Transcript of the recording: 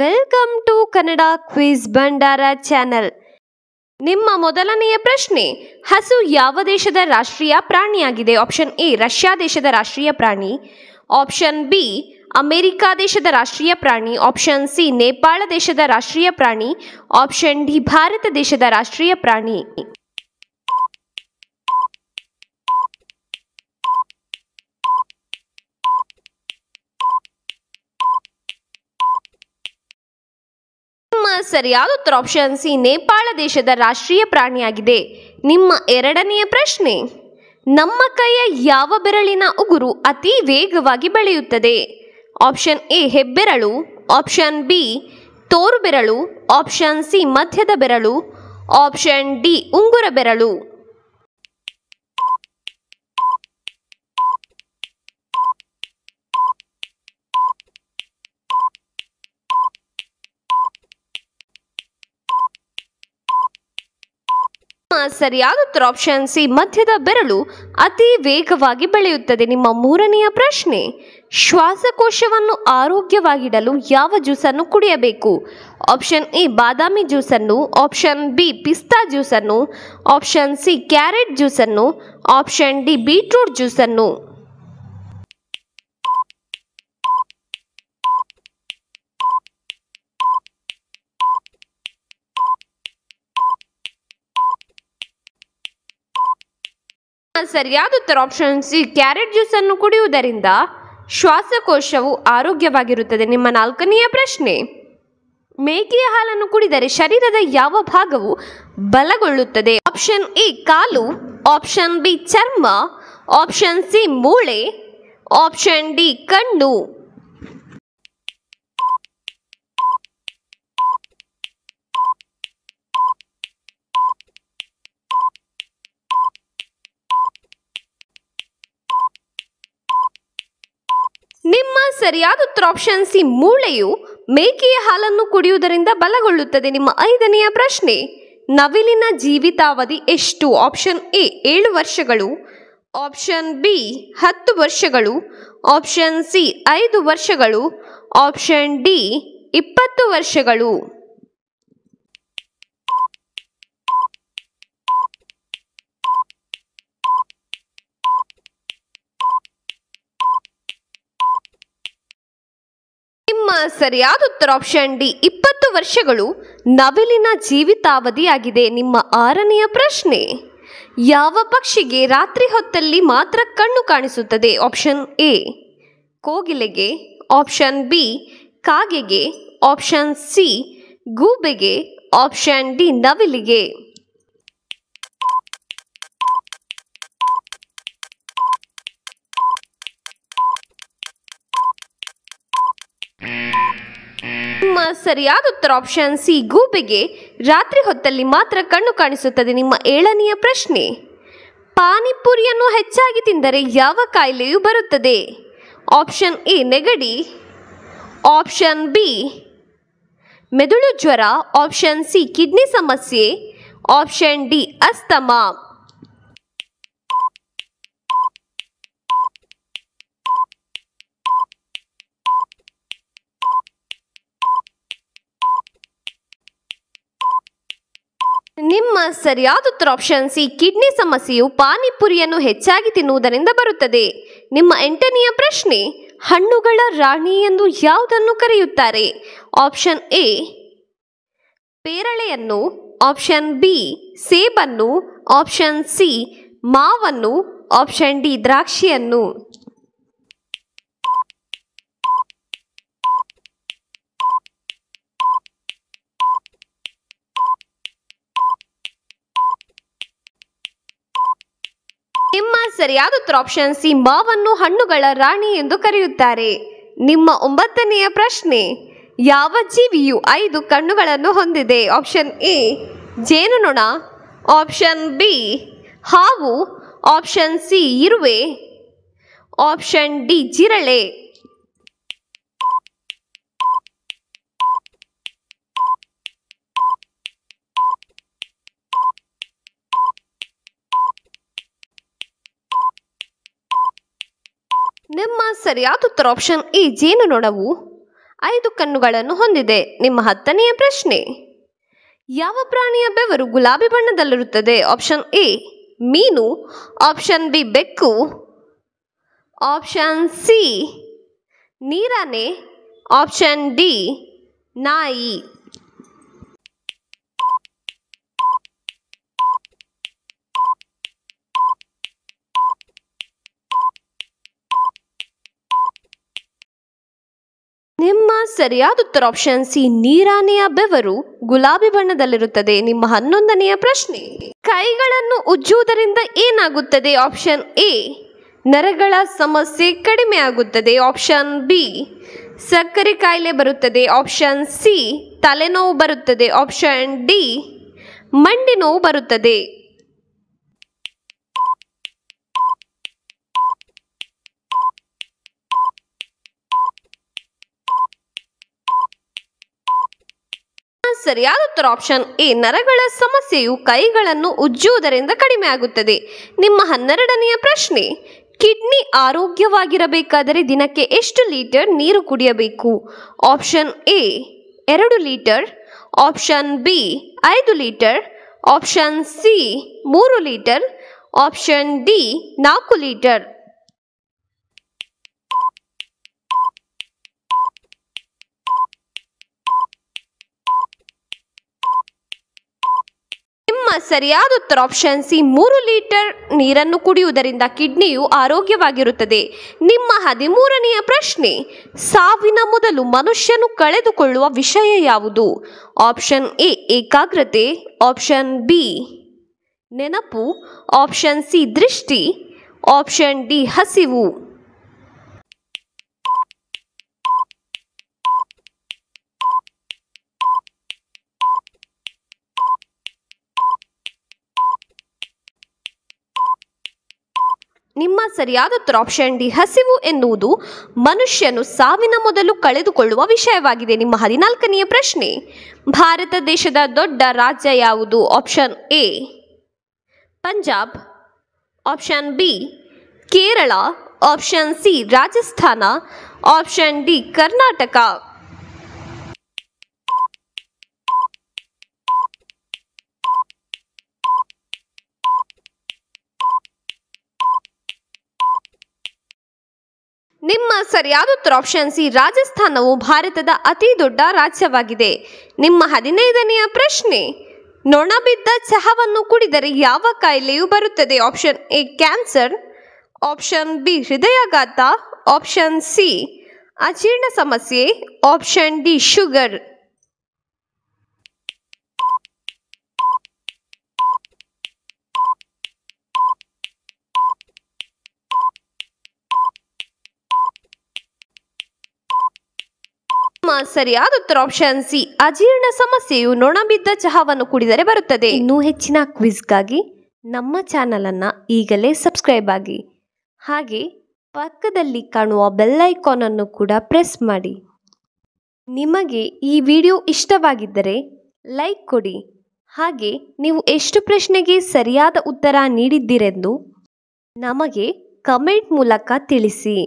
welcome to Kannada quiz ಭಂಡಾರ channel ನಿಮ್ಮ ಮೊದಲನೆಯ ಪ್ರಶ್ನೆ ಹಸು ಯಾವ ದೇಶದ ರಾಷ್ಟ್ರೀಯ ಪ್ರಾಣಿಯಾಗಿದೆ ಆಪ್ಷನ್ ಎ ರಷ್ಯಾ ದೇಶದ ರಾಷ್ಟ್ರೀಯ ಪ್ರಾಣಿ ಆಪ್ಷನ್ ಬಿ ಅಮೆರಿಕಾ ದೇಶದ ರಾಷ್ಟ್ರೀಯ ಪ್ರಾಣಿ ಆಪ್ಷನ್ ಸಿ ನೇಪಾಳ ದೇಶದ ರಾಷ್ಟ್ರೀಯ ಪ್ರಾಣಿ ಆಪ್ಷನ್ ಡಿ ಭಾರತ ದೇಶದ ರಾಷ್ಟ್ರೀಯ ಪ್ರಾಣಿ ಸರಿಯಾದ ಉತ್ತರ ಆಪ್ಷನ್ ಸಿ ನೇಪಾಳ ದೇಶದ ರಾಷ್ಟ್ರೀಯ ಪ್ರಾಣಿಯಾಗಿದೆ ನಿಮ್ಮ ಎರಡನೆಯ ಪ್ರಶ್ನೆ ನಮ್ಮ ಕೈಯ ಯಾವ ಬೆರಳಿನ ಉಗುರು ಅತಿ ವೇಗವಾಗಿ ಬೆಳೆಯುತ್ತದೆ ಆಪ್ಷನ್ ಎ ಹೆಬ್ಬೆರಳು ಆಪ್ಷನ್ ಬಿ ತೋರು ಬೆರಳು ಆಪ್ಷನ್ ಸಿ ಮಧ್ಯದ ಬೆರಳು ಆಪ್ಷನ್ ಡಿ ಉಂಗುರ ಬೆರಳು ಸರಿಯಾದ ಉತ್ತರ ಆಪ್ಷನ್ ಸಿ ಮಧ್ಯದ ಬೆರಳು ಅತಿ ವೇಗವಾಗಿ ಬೆಳೆಯುತ್ತದೆ ನಿಮ್ಮ ಮೂರನೆಯ ಪ್ರಶ್ನೆ ಶ್ವಾಸಕೋಶವನ್ನು ಆರೋಗ್ಯವಾಗಿಡಲು ಯಾವ ಜ್ಯೂಸನ್ನು ಕುಡಿಯಬೇಕು ಆಪ್ಷನ್ ಎ ಬಾದಾಮಿ ಜ್ಯೂಸನ್ನು ಆಪ್ಷನ್ ಬಿ ಪಿಸ್ತಾ ಜ್ಯೂಸನ್ನು ಆಪ್ಷನ್ ಸಿ ಕ್ಯಾರೆಟ್ ಜ್ಯೂಸನ್ನು ಆಪ್ಷನ್ ಡಿ ಬೀಟ್ರೂಟ್ ಜ್ಯೂಸನ್ನು ಸರಿಯಾದ ಉತ್ತರ ಆಪ್ಷನ್ ಸಿ ಕ್ಯಾರೆಟ್ ಜ್ಯೂಸನ್ನು ಕುಡಿಯುವುದರಿಂದ ಶ್ವಾಸಕೋಶವು ಆರೋಗ್ಯವಾಗಿರುತ್ತದೆ ನಿಮ್ಮ ನಾಲ್ಕನೆಯ ಪ್ರಶ್ನೆ ಮೇಕೆಯ ಹಾಲನ್ನು ಕುಡಿದರೆ ಶರೀರದ ಯಾವ ಭಾಗವು ಬಲಗೊಳ್ಳುತ್ತದೆ ಆಪ್ಷನ್ ಎ ಕಾಲು ಆಪ್ಷನ್ ಬಿ ಚರ್ಮ ಆಪ್ಷನ್ ಸಿ ಮೂಳೆ ಆಪ್ಷನ್ ಡಿ ಕಣ್ಣು ಸರಿಯಾದ ಉತ್ತರ ಆಪ್ಷನ್ ಸಿ ಮೂಳೆಯು ಮೇಕೆಯ ಹಾಲನ್ನು ಕುಡಿಯುವುದರಿಂದ ಬಲಗೊಳ್ಳುತ್ತದೆ ನಿಮ್ಮ ಐದನೆಯ ಪ್ರಶ್ನೆ ನವಿಲಿನ ಜೀವಿತಾವಧಿ ಎಷ್ಟು ಆಪ್ಷನ್ ಎ ಏಳು ವರ್ಷಗಳು ಆಪ್ಷನ್ ಬಿ ಹತ್ತು ವರ್ಷಗಳು ಆಪ್ಷನ್ ಸಿ ಐದು ವರ್ಷಗಳು ಆಪ್ಷನ್ ಡಿ ಇಪ್ಪತ್ತು ವರ್ಷಗಳು ಸರಿಯಾದ ಉತ್ತರ ಆಪ್ಷನ್ ಡಿ ಇಪ್ಪತ್ತು ವರ್ಷಗಳು ನವಿಲಿನ ಜೀವಿತಾವಧಿಯಾಗಿದೆ ನಿಮ್ಮ ಆರನೆಯ ಪ್ರಶ್ನೆ ಯಾವ ಪಕ್ಷಿಗೆ ರಾತ್ರಿ ಹೊತ್ತಲ್ಲಿ ಮಾತ್ರ ಕಣ್ಣು ಕಾಣಿಸುತ್ತದೆ ಆಪ್ಷನ್ ಎ ಕೋಗಿಲೆಗೆ ಆಪ್ಷನ್ ಬಿ ಕಾಗೆಗೆ ಆಪ್ಷನ್ ಸಿ ಗೂಬೆಗೆ ಆಪ್ಷನ್ ಡಿ ನವಿಲಿಗೆ ನಿಮ್ಮ ಸರಿಯಾದ ಉತ್ತರ ಆಪ್ಷನ್ ಸಿ ಗೂಬೆಗೆ ರಾತ್ರಿ ಹೊತ್ತಲ್ಲಿ ಮಾತ್ರ ಕಣ್ಣು ಕಾಣಿಸುತ್ತದೆ ನಿಮ್ಮ ಏಳನೆಯ ಪ್ರಶ್ನೆ ಪಾನಿಪುರಿಯನ್ನು ಹೆಚ್ಚಾಗಿ ತಿಂದರೆ ಯಾವ ಕಾಯಿಲೆಯು ಬರುತ್ತದೆ ಆಪ್ಷನ್ ಎ ನೆಗಡಿ ಆಪ್ಷನ್ ಬಿ ಮೆದುಳು ಜ್ವರ ಆಪ್ಷನ್ ಸಿ ಕಿಡ್ನಿ ಸಮಸ್ಯೆ ಆಪ್ಷನ್ ಡಿ ಅಸ್ತಮಾ ನಿಮ್ಮ ಸರಿಯಾದ ಉತ್ತರ ಆಪ್ಷನ್ ಸಿ ಕಿಡ್ನಿ ಸಮಸ್ಯೆಯು ಪಾನಿಪುರಿಯನ್ನು ಹೆಚ್ಚಾಗಿ ತಿನ್ನುವುದರಿಂದ ಬರುತ್ತದೆ ನಿಮ್ಮ ಎಂಟನೆಯ ಪ್ರಶ್ನೆ ಹಣ್ಣುಗಳ ರಾಣಿ ಎಂದು ಯಾವುದನ್ನು ಕರೆಯುತ್ತಾರೆ ಆಪ್ಷನ್ ಎ ಪೇರಳೆಯನ್ನು ಆಪ್ಷನ್ ಬಿ ಸೇಬನ್ನು ಆಪ್ಷನ್ ಸಿ ಮಾವನ್ನು ಆಪ್ಷನ್ ಡಿ ದ್ರಾಕ್ಷಿಯನ್ನು ನಿಮ್ಮ ಸರಿಯಾದ ಉತ್ತರ ಆಪ್ಷನ್ ಸಿ ಮಾವನ್ನು ಹಣ್ಣುಗಳ ರಾಣಿ ಎಂದು ಕರೆಯುತ್ತಾರೆ ನಿಮ್ಮ ಒಂಬತ್ತನೆಯ ಪ್ರಶ್ನೆ ಯಾವ ಜೀವಿಯು ಐದು ಕಣ್ಣುಗಳನ್ನು ಹೊಂದಿದೆ ಆಪ್ಷನ್ ಎ ಜೇನುನೊಣ ಆಪ್ಷನ್ ಬಿ ಹಾವು ಆಪ್ಷನ್ ಸಿ ಇರುವೆ ಆಪ್ಷನ್ ಡಿ ಜಿರಳೆ ನಿಮ್ಮ ಸರಿಯಾದ ಉತ್ತರ ಆಪ್ಷನ್ ಈ ಜೇನುನೊಣವು ಐದು ಕಣ್ಣುಗಳನ್ನು ಹೊಂದಿದೆ ನಿಮ್ಮ ಹತ್ತನೆಯ ಪ್ರಶ್ನೆ ಯಾವ ಪ್ರಾಣಿಯ ಬೆವರು ಗುಲಾಬಿ ಬಣ್ಣದಲ್ಲಿರುತ್ತದೆ ಆಪ್ಷನ್ ಎ ಮೀನು ಆಪ್ಷನ್ ಬಿ ಬೆಕ್ಕು ಆಪ್ಷನ್ ಸಿ ನೀರಾನೆ ಆಪ್ಷನ್ ಡಿ ನಾಯಿ ಸರಿಯಾದ ಉತ್ತರ ಆಪ್ಷನ್ ಸಿ ನೀರಾನೆಯ ಬೆವರು ಗುಲಾಬಿ ಬಣ್ಣದಲ್ಲಿರುತ್ತದೆ ನಿಮ್ಮ ಹನ್ನೊಂದನೆಯ ಪ್ರಶ್ನೆ ಕೈಗಳನ್ನು ಉಜ್ಜುವುದರಿಂದ ಏನಾಗುತ್ತದೆ ಆಪ್ಷನ್ ಎ ನರಗಳ ಸಮಸ್ಯೆ ಕಡಿಮೆಯಾಗುತ್ತದೆ ಆಪ್ಷನ್ ಬಿ ಸಕ್ಕರೆ ಕಾಯಿಲೆ ಬರುತ್ತದೆ ಆಪ್ಷನ್ ಸಿ ತಲೆನೋವು ಬರುತ್ತದೆ ಆಪ್ಷನ್ ಡಿ ಮಂಡಿ ನೋವು ಬರುತ್ತದೆ ಸರಿಯಾದ ಉತ್ತರ ಆಪ್ಷನ್ ಎ ನರಗಳ ಸಮಸ್ಯೆಯು ಕೈಗಳನ್ನು ಉಜ್ಜುವುದರಿಂದ ಕಡಿಮೆಯಾಗುತ್ತದೆ ನಿಮ್ಮ ಹನ್ನೆರಡನೆಯ ಪ್ರಶ್ನೆ ಕಿಡ್ನಿ ಆರೋಗ್ಯವಾಗಿರಬೇಕಾದರೆ ದಿನಕ್ಕೆ ಎಷ್ಟು ಲೀಟರ್ ನೀರು ಕುಡಿಯಬೇಕು ಆಪ್ಷನ್ ಎ ಎರಡು ಲೀಟರ್ ಆಪ್ಷನ್ ಬಿ ಐದು ಲೀಟರ್ ಆಪ್ಷನ್ ಸಿ ಮೂರು ಲೀಟರ್ ಆಪ್ಷನ್ ಡಿ ನಾಲ್ಕು ಲೀಟರ್ ಸರಿಯಾದ ಉತ್ತರ ಆಪ್ಷನ್ ಸಿ ಮೂರು ಲೀಟರ್ ನೀರನ್ನು ಕುಡಿಯುವುದರಿಂದ ಕಿಡ್ನಿಯು ಆರೋಗ್ಯವಾಗಿರುತ್ತದೆ ನಿಮ್ಮ ಹದಿಮೂರನೆಯ ಪ್ರಶ್ನೆ ಸಾವಿನ ಮೊದಲು ಮನುಷ್ಯನು ಕಳೆದುಕೊಳ್ಳುವ ವಿಷಯ ಯಾವುದು ಆಪ್ಷನ್ ಎ ಏಕಾಗ್ರತೆ ಆಪ್ಷನ್ ಬಿ ನೆನಪು ಆಪ್ಷನ್ ಸಿ ದೃಷ್ಟಿ ಆಪ್ಷನ್ ಡಿ ಹಸಿವು ನಿಮ್ಮ ಸರಿಯಾದ ಉತ್ತರ ಆಪ್ಷನ್ ಡಿ ಹಸಿವು ಎನ್ನುವುದು ಮನುಷ್ಯನು ಸಾವಿನ ಮೊದಲು ಕಳೆದುಕೊಳ್ಳುವ ವಿಷಯವಾಗಿದೆ ನಿಮ್ಮ ಹದಿನಾಲ್ಕನೆಯ ಪ್ರಶ್ನೆ ಭಾರತ ದೇಶದ ದೊಡ್ಡ ರಾಜ್ಯ ಯಾವುದು option A Punjab option B Kerala option C Rajasthan option D Karnataka ನಿಮ್ಮ ಸರಿಯಾದ ಉತ್ತರ ಆಪ್ಷನ್ ಸಿ ರಾಜಸ್ಥಾನವು ಭಾರತದ ಅತಿ ದೊಡ್ಡ ರಾಜ್ಯವಾಗಿದೆ ನಿಮ್ಮ ಹದಿನೈದನೆಯ ಪ್ರಶ್ನೆ ನೊಣಬಿದ್ದ ಚಹಾವನ್ನು ಕುಡಿದರೆ ಯಾವ ಕಾಯಿಲೆಯು ಬರುತ್ತದೆ option A cancer option B ಹೃದಯಾಘಾತ ಆಪ್ಷನ್ ಸಿ ಅಜೀರ್ಣ ಸಮಸ್ಯೆ ಆಪ್ಷನ್ ಡಿ ಶುಗರ್ ಸರಿಯಾದ ಉತ್ತರ ಆಪ್ಷನ್ ಸಿ ಅಜೀರ್ಣ ಸಮಸ್ಯೆಯು ನೊಣಬಿದ್ದ ಚಹಾವನ್ನು ಕುಡಿದರೆ ಬರುತ್ತದೆ ಇನ್ನೂ ಹೆಚ್ಚಿನ ಕ್ವಿಜ್ಗಾಗಿ ನಮ್ಮ ಚಾನಲನ್ನು ಈಗಲೇ ಸಬ್ಸ್ಕ್ರೈಬ್ ಆಗಿ ಹಾಗೆ ಪಕ್ಕದಲ್ಲಿ ಕಾಣುವ ಬೆಲ್ ಐಕಾನ್ ಅನ್ನು ಕೂಡ ಪ್ರೆಸ್ ಮಾಡಿ ನಿಮಗೆ ಈ ವಿಡಿಯೋ ಇಷ್ಟವಾಗಿದ್ದರೆ ಲೈಕ್ ಕೊಡಿ ಹಾಗೆ ನೀವು ಎಷ್ಟು ಪ್ರಶ್ನೆಗೆ ಸರಿಯಾದ ಉತ್ತರ ನೀಡಿದ್ದೀರೆಂದು ನಮಗೆ ಕಮೆಂಟ್ ಮೂಲಕ ತಿಳಿಸಿ